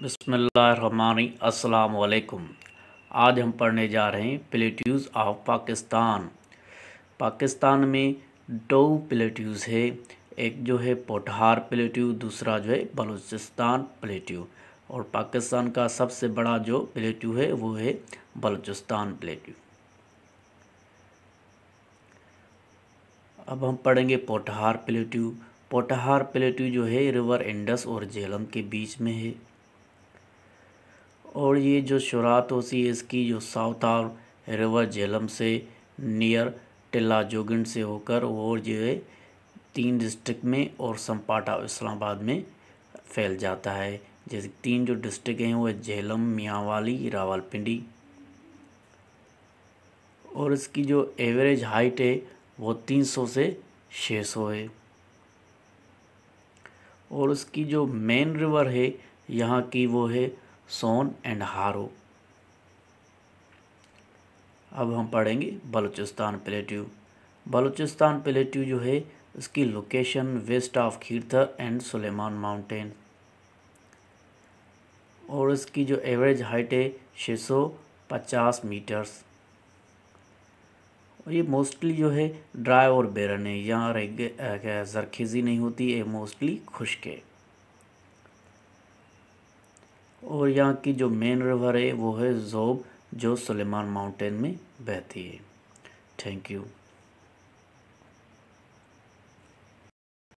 अस्सलाम वालेकुम आज हम पढ़ने जा रहे हैं प्लेट्यूज़ ऑफ पाकिस्तान पाकिस्तान में दो प्लेट्यूज़ है एक जो है पोटहार प्लेट्यू दूसरा जो है बलूचिस्तान प्लेट्यू और पाकिस्तान का सबसे बड़ा जो प्लेट्यू है वो है बलूचिस्तान प्लेट्यू अब हम पढ़ेंगे पोठहार प्लेट्यू पोटहार प्लेट्यू जो है रिवर इंडस और झेलम के बीच में है और ये जो है इसकी जो साउथ आर रिवर झेलम से नियर टिल्ला जोगिंड से होकर और जो है तीन डिस्ट्रिक्ट में और संपाटा इस्लामाबाद में फैल जाता है जैसे तीन जो डिस्ट्रिक्ट हैं वो झेलम मियाँवाली रावलपिंडी और इसकी जो एवरेज हाइट है वो 300 से 600 है और इसकी जो मेन रिवर है यहाँ की वो है सोन एंड हारो अब हम पढ़ेंगे बलूचिस्तान प्लेट्यू बलूचिस्तान प्लेट्यू जो है उसकी location west of Khirthar and Sulaiman mountain और इसकी जो एवरेज हाइट है 650 सौ पचास मीटर्स और ये मोस्टली जो है ड्राई और बेरन है यहाँ जरखेज़ी नहीं होती ये मोस्टली खुश्क है और यहाँ की जो मेन रिवर है वो है जोब जो सुलेमान माउंटेन में बहती है थैंक यू